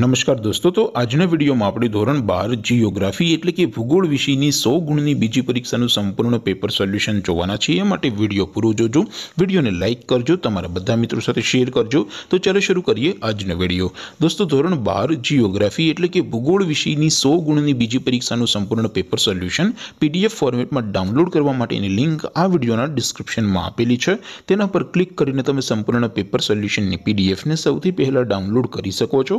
નમસ્કાર દોસ્તો તો આજના વિડીયોમાં આપણે ધોરણ બાર જીઓગ્રાફી એટલે કે ભૂગોળ વિષયની સો ગુણની બીજી પરીક્ષાનું સંપૂર્ણ પેપર સોલ્યુશન જોવાના છીએ એ માટે વિડીયો પૂરો જોજો વિડીયોને લાઇક કરજો તમારા બધા મિત્રો સાથે શેર કરજો તો ચાલો શરૂ કરીએ આજનો વિડીયો દોસ્તો ધોરણ બાર જીઓગ્રાફી એટલે કે ભૂગોળ વિષયની સો ગુણની બીજી પરીક્ષાનું સંપૂર્ણ પેપર સોલ્યુશન પીડીએફ ફોર્મેટમાં ડાઉનલોડ કરવા માટેની લિંક આ વિડીયોના ડિસ્ક્રિપ્શનમાં આપેલી છે તેના પર ક્લિક કરીને તમે સંપૂર્ણ પેપર સોલ્યુશનની પીડીએફને સૌથી પહેલાં ડાઉનલોડ કરી શકો છો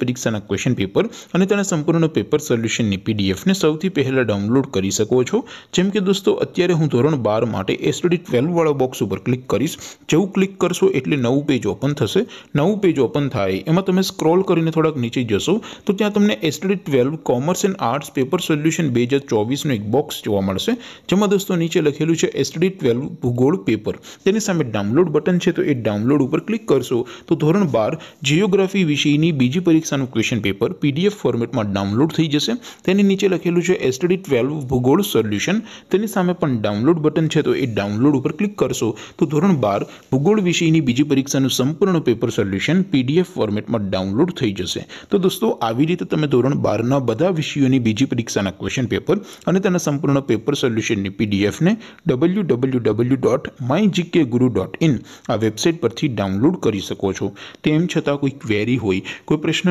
પરીક્ષાના ક્વેશ્ચન પેપર અને તેના સંપૂર્ણ પેપર સોલ્યુશનની પીડીએફને સૌથી પહેલાં ડાઉનલોડ કરી શકો છો જેમ કે દોસ્તો અત્યારે હું ધોરણ બાર માટે એસડી ટ્વેલ્વવાળા બોક્સ ઉપર ક્લિક કરીશ જેવું ક્લિક કરશો એટલે નવું પેજ ઓપન થશે નવું પેજ ઓપન થાય એમાં તમે સ્ક્રોલ કરીને થોડાક નીચે જશો તો ત્યાં તમને SD twelve commerce and arts paper solution બે હજાર ચોવીસનું એક બોક્સ જોવા મળશે જેમાં દોસ્તો નીચે લખેલું છે એસડી ટ્વેલ્વ ભૂગોળ પેપર તેની સામે ડાઉનલોડ બટન છે તો એ ડાઉનલોડ ઉપર ક્લિક કરશો તો ધોરણ બાર જિયોગ્રાફી વિષયની બીજી પરીક્ષા પરીક્ષાનું ક્વેશ્ચન પેપર પીડીએફ ફોર્મેટમાં ડાઉનલોડ થઈ જશે તેની નીચે લખેલું છે એસટીડી ટ્વેલ્વ ભૂગોળ સોલ્યુશન તેની સામે પણ ડાઉનલોડ બટન છે તો એ ડાઉનલોડ ઉપર ક્લિક કરશો તો ધોરણ બાર ભૂગોળ વિષયની બીજી પરીક્ષાનું સંપૂર્ણ પેપર સોલ્યુશન પીડીએફ ફોર્મેટમાં ડાઉનલોડ થઈ જશે તો દોસ્તો આવી રીતે તમે ધોરણ બારના બધા વિષયોની બીજી પરીક્ષાના ક્વેશ્ચન પેપર અને તેના સંપૂર્ણ પેપર સોલ્યુશનની પીડીએફને W W W dot my GK guru dot in આ વેબસાઇટ પરથી ડાઉનલોડ કરી શકો છો તેમ છતાં કોઈ ક્વેરી હોય કોઈ પ્રશ્ન